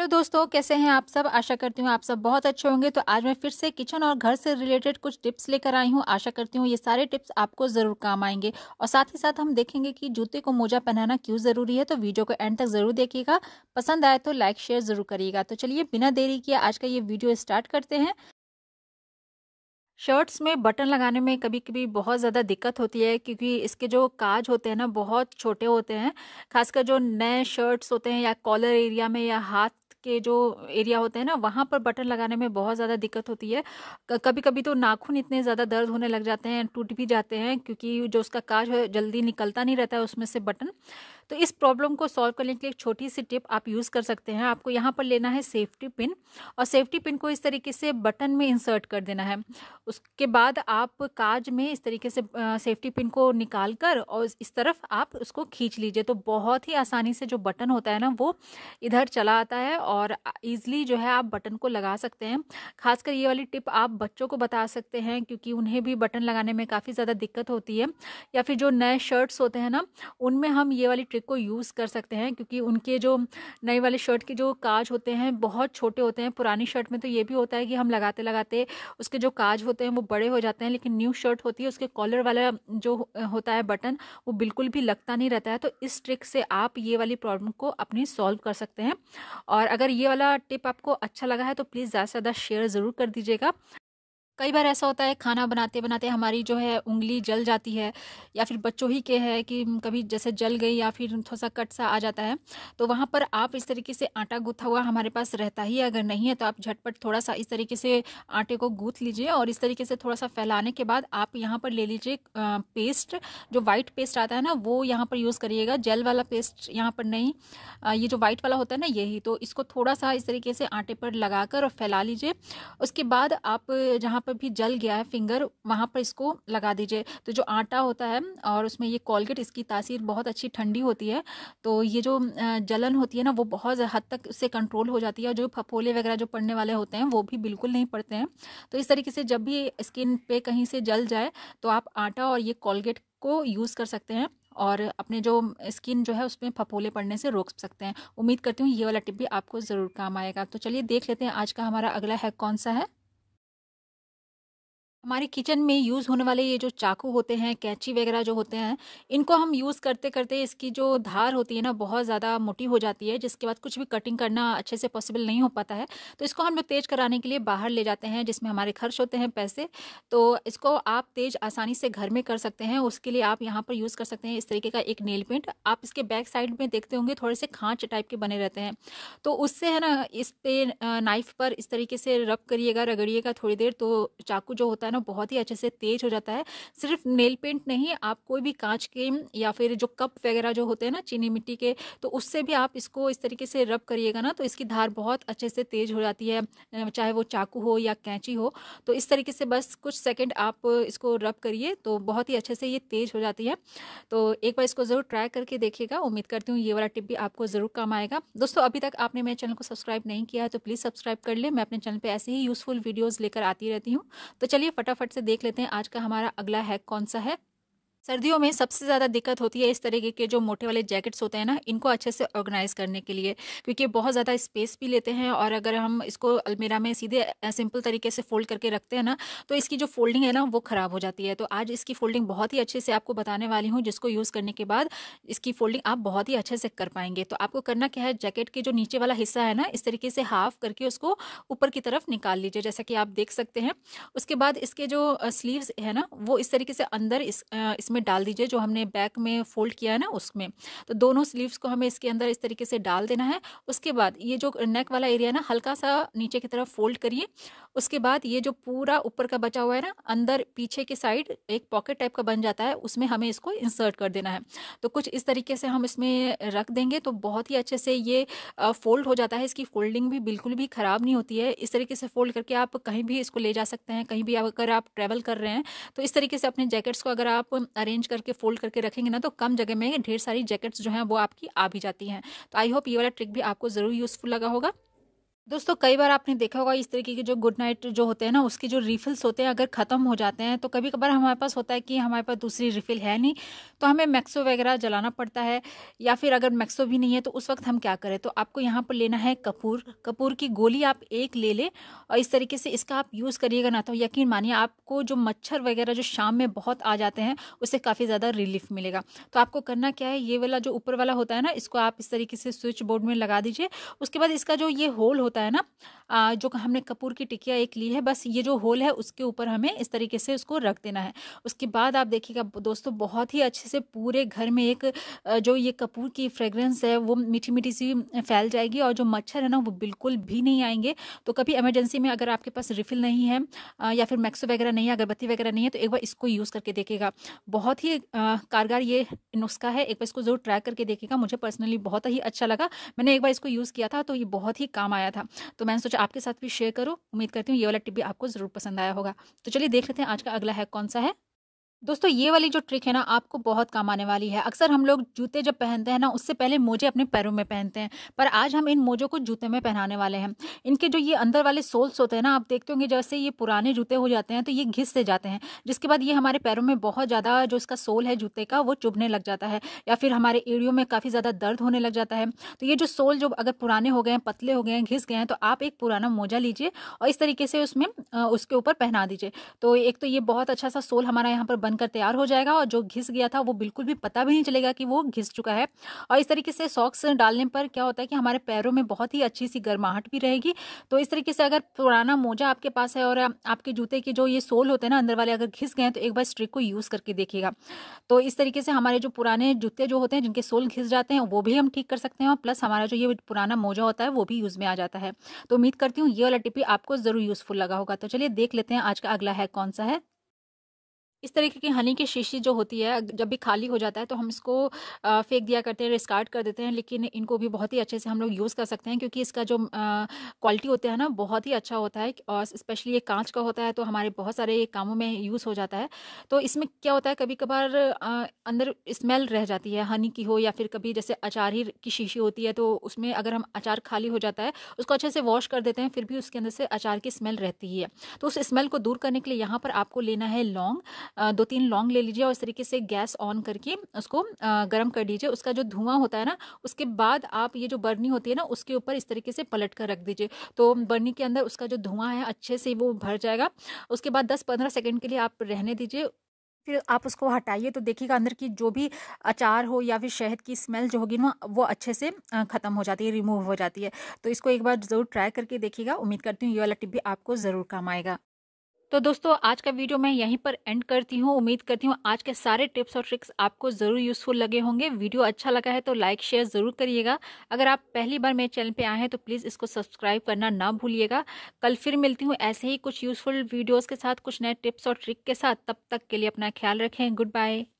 hello दोस्तों कैसे हैं आप सब आशा करती हूँ आप सब बहुत अच्छे होंगे तो आज मैं फिर से किचन और घर से रिलेटेड कुछ टिप्स लेकर आई हूँ आशा करती हूँ ये सारे टिप्स आपको ज़रूर काम आएंगे और साथ ही साथ हम देखेंगे कि जूते को मोजा पहनाना क्यों ज़रूरी है तो वीडियो को एंड तक ज़रूर देखिएगा पसंद आए तो लाइक शेयर ज़रूर करिएगा तो चलिए बिना देरी किए आज का ये वीडियो स्टार्ट करते हैं शर्ट्स में बटन लगाने में कभी कभी बहुत ज़्यादा दिक्कत होती है क्योंकि इसके जो काज होते हैं ना बहुत छोटे होते हैं खासकर जो नए शर्ट्स होते हैं या कॉलर एरिया में या हाथ के जो एरिया होते हैं ना वहाँ पर बटन लगाने में बहुत ज़्यादा दिक्कत होती है कभी कभी तो नाखून इतने ज़्यादा दर्द होने लग जाते हैं टूट भी जाते हैं क्योंकि जो उसका काज है जल्दी निकलता नहीं रहता है उसमें से बटन तो इस प्रॉब्लम को सॉल्व करने के लिए एक छोटी सी टिप आप यूज़ कर सकते हैं आपको यहाँ पर लेना है सेफ्टी पिन और सेफ्टी पिन को इस तरीके से बटन में इंसर्ट कर देना है उसके बाद आप काज में इस तरीके से सेफ्टी पिन को निकाल कर और इस तरफ आप उसको खींच लीजिए तो बहुत ही आसानी से जो बटन होता है ना वो इधर चला आता है और ईज़िली जो है आप बटन को लगा सकते हैं खासकर ये वाली टिप आप बच्चों को बता सकते हैं क्योंकि उन्हें भी बटन लगाने में काफ़ी ज़्यादा दिक्कत होती है या फिर जो नए शर्ट्स होते हैं ना उनमें हम ये वाली ट्रिक ट्रिक को यूज़ कर सकते हैं क्योंकि उनके जो नए वाले शर्ट के जो काज होते हैं बहुत छोटे होते हैं पुरानी शर्ट में तो ये भी होता है कि हम लगाते लगाते उसके जो काज होते हैं वो बड़े हो जाते हैं लेकिन न्यू शर्ट होती है उसके कॉलर वाला जो होता है बटन वो बिल्कुल भी लगता नहीं रहता है तो इस ट्रिक से आप ये वाली प्रॉब्लम को अपनी सॉल्व कर सकते हैं और अगर ये वाला टिप आपको अच्छा लगा है तो प्लीज़ ज़्यादा से ज़्यादा शेयर ज़रूर कर दीजिएगा कई बार ऐसा होता है खाना बनाते बनाते हमारी जो है उंगली जल जाती है या फिर बच्चों ही के है कि कभी जैसे जल गई या फिर थोड़ा सा कट सा आ जाता है तो वहाँ पर आप इस तरीके से आटा गूथा हुआ हमारे पास रहता ही अगर नहीं है तो आप झटपट थोड़ा सा इस तरीके से आटे को गूथ लीजिए और इस तरीके से थोड़ा सा फैलाने के बाद आप यहाँ पर ले लीजिए पेस्ट जो वाइट पेस्ट आता है ना वो यहाँ पर यूज़ करिएगा जेल वाला पेस्ट यहाँ पर नहीं ये जो वाइट वाला होता है ना यही तो इसको थोड़ा सा इस तरीके से आटे पर लगा और फैला लीजिए उसके बाद आप जहाँ पर पर भी जल गया है फिंगर वहाँ पर इसको लगा दीजिए तो जो आटा होता है और उसमें ये कॉलगेट इसकी तासीर बहुत अच्छी ठंडी होती है तो ये जो जलन होती है ना वो बहुत हद तक उससे कंट्रोल हो जाती है और जो फपोले वगैरह जो पड़ने वाले होते हैं वो भी बिल्कुल नहीं पड़ते हैं तो इस तरीके से जब भी स्किन पर कहीं से जल जाए तो आप आटा और ये कॉलगेट को यूज़ कर सकते हैं और अपने जो स्किन जो है उसमें फपोले पड़ने से रोक सकते हैं उम्मीद करती हूँ ये वाला टिप भी आपको ज़रूर काम आएगा तो चलिए देख लेते हैं आज का हमारा अगला हैक कौन सा है हमारे किचन में यूज़ होने वाले ये जो चाकू होते हैं कैंची वगैरह जो होते हैं इनको हम यूज़ करते करते इसकी जो धार होती है ना बहुत ज़्यादा मोटी हो जाती है जिसके बाद कुछ भी कटिंग करना अच्छे से पॉसिबल नहीं हो पाता है तो इसको हम लोग तेज कराने के लिए बाहर ले जाते हैं जिसमें हमारे खर्च होते हैं पैसे तो इसको आप तेज आसानी से घर में कर सकते हैं उसके लिए आप यहाँ पर यूज़ कर सकते हैं इस तरीके का एक नेल पेंट आप इसके बैक साइड में देखते होंगे थोड़े से खाँच टाइप के बने रहते हैं तो उससे है ना इस पर नाइफ पर इस तरीके से रब करिएगा रगड़िएगा थोड़ी देर तो चाकू जो होता है है ना बहुत ही अच्छे से तेज हो जाता है सिर्फ नेल पेंट नहीं आप कोई भी कांच के या फिर जो कप वगैरह जो होते हैं ना चीनी मिट्टी के तो उससे भी आप इसको इस तरीके से रब करिएगा ना तो इसकी धार बहुत अच्छे से तेज हो जाती है चाहे वो चाकू हो या कैंची हो तो इस तरीके से बस कुछ सेकेंड आप इसको रब करिए तो बहुत ही अच्छे से ये तेज हो जाती है तो एक बार इसको ज़रूर ट्राई करके देखिएगा उम्मीद करती हूँ ये वाला टिप भी आपको ज़रूर काम आएगा दोस्तों अभी तक आपने मेरे चैनल को सब्सक्राइब नहीं किया है तो प्लीज़ सब्सक्राइब कर ले मैं अपने चैनल पर ऐसे ही यूज़फुल वीडियोज़ लेकर आती रहती हूँ तो चलिए फटाफट से देख लेते हैं आज का हमारा अगला हैक कौन सा है सर्दियों में सबसे ज़्यादा दिक्कत होती है इस तरीके के जो मोटे वाले जैकेट्स होते हैं ना इनको अच्छे से ऑर्गेनाइज़ करने के लिए क्योंकि बहुत ज़्यादा स्पेस भी लेते हैं और अगर हम इसको अलमीरा में सीधे सिंपल तरीके से फोल्ड करके रखते हैं ना तो इसकी जो फोल्डिंग है ना वो ख़राब हो जाती है तो आज इसकी फोल्डिंग बहुत ही अच्छे से आपको बताने वाली हूँ जिसको यूज़ करने के बाद इसकी फोल्डिंग आप बहुत ही अच्छे से कर पाएंगे तो आपको करना क्या है जैकेट के जो नीचे वाला हिस्सा है ना इस तरीके से हाफ करके उसको ऊपर की तरफ निकाल लीजिए जैसा कि आप देख सकते हैं उसके बाद इसके जो स्लीव्स है ना वो इस तरीके से अंदर इसमें में डाल दीजिए जो हमने बैक में फोल्ड किया है ना उसमें तो दोनों स्लीव्स को हमें इसके अंदर इस तरीके से डाल देना है उसके बाद ये जो नेक वाला एरिया ना हल्का सा नीचे की तरफ फोल्ड करिए उसके बाद ये जो पूरा ऊपर का बचा हुआ है ना अंदर पीछे की साइड एक पॉकेट टाइप का बन जाता है उसमें हमें इसको इंसर्ट कर देना है तो कुछ इस तरीके से हम इसमें रख देंगे तो बहुत ही अच्छे से ये फोल्ड हो जाता है इसकी फोल्डिंग भी बिल्कुल भी ख़राब नहीं होती है इस तरीके से फोल्ड करके आप कहीं भी इसको ले जा सकते हैं कहीं भी अगर आप ट्रेवल कर रहे हैं तो इस तरीके से अपने जैकेट्स को अगर आप अरेंज अरेंज करके फोल्ड करके रखेंगे ना तो कम जगह में ढेर सारी जैकेट्स जो हैं वो आपकी आ भी जाती हैं तो आई होप ये वाला ट्रिक भी आपको ज़रूर यूज़फुल लगा होगा दोस्तों कई बार आपने देखा होगा इस तरीके के जो गुड नाइट जो होते हैं ना उसके जो रिफिल्स होते हैं अगर ख़त्म हो जाते हैं तो कभी कभार हमारे पास होता है कि हमारे पास दूसरी रिफिल है नहीं तो हमें मैक्सो वगैरह जलाना पड़ता है या फिर अगर मैक्सो भी नहीं है तो उस वक्त हम क्या करें तो आपको यहाँ पर लेना है कपूर कपूर की गोली आप एक ले लें और इस तरीके से इसका आप यूज़ करिएगा ना तो यकीन मानिए आपको जो मच्छर वगैरह जो शाम में बहुत आ जाते हैं उससे काफ़ी ज़्यादा रिलीफ मिलेगा तो आपको करना क्या है ये वाला जो ऊपर वाला होता है ना इसको आप इस तरीके से स्विच बोर्ड में लगा दीजिए उसके बाद इसका जो ये होल होता है होता है ना जो हमने कपूर की टिकिया एक ली है बस ये जो होल है उसके ऊपर हमें इस तरीके से उसको रख देना है उसके बाद आप देखिएगा दोस्तों बहुत ही अच्छे से पूरे घर में एक जो ये कपूर की फ्रेगरेंस है वो मीठी मीठी सी फैल जाएगी और जो मच्छर है ना वो बिल्कुल भी नहीं आएंगे तो कभी एमरजेंसी में अगर आपके पास रिफिल नहीं है या फिर मैक्सो वगैरह नहीं है अगरबत्ती वगैरह नहीं है तो एक बार इसको यूज़ करके देखेगा बहुत ही कारगर ये नुस्खा है एक बार इसको ज़रूर ट्राई करके देखेगा मुझे पर्सनली बहुत ही अच्छा लगा मैंने एक बार इसको यूज़ किया था तो ये बहुत ही काम आया था था तो मैंने सोचा आपके साथ भी शेयर करूँ उम्मीद करती हूँ ये वाला टिप भी आपको ज़रूर पसंद आया होगा तो चलिए देख लेते हैं आज का अगला है कौन सा है दोस्तों ये वाली जो ट्रिक है ना आपको बहुत काम आने वाली है अक्सर हम लोग जूते जब पहनते हैं ना उससे पहले मोजे अपने पैरों में पहनते हैं पर आज हम इन मोजों को जूते में पहनाने वाले हैं इनके जो ये अंदर वाले सोल्स होते हैं ना आप देखते होंगे जैसे ये पुराने जूते हो जाते हैं तो ये घिस से जाते हैं जिसके बाद ये हमारे पैरों में बहुत ज़्यादा जो इसका सोल है जूते का वो चुभने लग जाता है या फिर हमारे एड़ियों में काफ़ी ज़्यादा दर्द होने लग जाता है तो ये जो सोल जो अगर पुराने हो गए हैं पतले हो गए हैं घिस गए हैं तो आप एक पुराना मोजा लीजिए और इस तरीके से उसमें उसके ऊपर पहना दीजिए तो एक तो ये बहुत अच्छा सा सोल हमारा यहाँ पर बनकर तैयार हो जाएगा और जो घिस गया था वो बिल्कुल भी पता भी नहीं चलेगा कि वो घिस चुका है और इस तरीके से सॉक्स डालने पर क्या होता है कि हमारे पैरों में बहुत ही अच्छी सी गर्माहट भी रहेगी तो इस तरीके से अगर पुराना मोजा आपके पास है और आपके जूते के जो ये सोल होते हैं ना अंदर वाले अगर घिस गए तो एक बार स्ट्रिक को यूज़ करके देखिएगा तो इस तरीके से हमारे जो पुराने जूते जो होते हैं जिनके सोल घिस जाते हैं वो भी हम ठीक कर सकते हैं और प्लस हमारा जो ये पुराना मोजा होता है वो भी यूज़ में आ जाता है तो उम्मीद करती हूँ ये वाला टिप्पी आपको ज़रूर यूज़फुल लगा होगा तो चलिए देख लेते हैं आज का अगला है कौन सा है इस तरीके की हनी की शीशी जो होती है जब भी खाली हो जाता है तो हम इसको फेंक दिया करते हैं रिस्कार्ट कर देते हैं लेकिन इनको भी बहुत ही अच्छे से हम लोग यूज़ कर सकते हैं क्योंकि इसका जो क्वालिटी होता है ना बहुत ही अच्छा होता है और स्पेशली ये कांच का होता है तो हमारे बहुत सारे कामों में यूज़ हो जाता है तो इसमें क्या होता है कभी कभार अंदर स्मेल रह जाती है हनी की हो या फिर कभी जैसे अचार ही की शीशी होती है तो उसमें अगर हम अचार खाली हो जाता है उसको अच्छे से वॉश कर देते हैं फिर भी उसके अंदर से अचार की स्मेल रहती है तो उस स्मेल को दूर करने के लिए यहाँ पर आपको लेना है लौंग दो तीन लौंग ले लीजिए और इस तरीके से गैस ऑन करके उसको गर्म कर दीजिए उसका जो धुआं होता है ना उसके बाद आप ये जो बर्नी होती है ना उसके ऊपर इस तरीके से पलट कर रख दीजिए तो बर्नी के अंदर उसका जो धुआं है अच्छे से वो भर जाएगा उसके बाद दस पंद्रह सेकेंड के लिए आप रहने दीजिए फिर आप उसको हटाइए तो देखिएगा अंदर की जो भी अचार हो या फिर शहद की स्मेल जो होगी ना वो अच्छे से ख़त्म हो जाती है रिमूव हो जाती है तो इसको एक बार ज़रूर ट्राई करके देखिएगा उम्मीद करती हूँ ये वाला टिप भी आपको ज़रूर काम आएगा तो दोस्तों आज का वीडियो मैं यहीं पर एंड करती हूँ उम्मीद करती हूँ आज के सारे टिप्स और ट्रिक्स आपको ज़रूर यूज़फुल लगे होंगे वीडियो अच्छा लगा है तो लाइक शेयर ज़रूर करिएगा अगर आप पहली बार मेरे चैनल पे आए हैं तो प्लीज़ इसको सब्सक्राइब करना ना भूलिएगा कल फिर मिलती हूँ ऐसे ही कुछ यूज़फुल वीडियोज़ के साथ कुछ नए टिप्स और ट्रिक के साथ तब तक के लिए अपना ख्याल रखें गुड बाय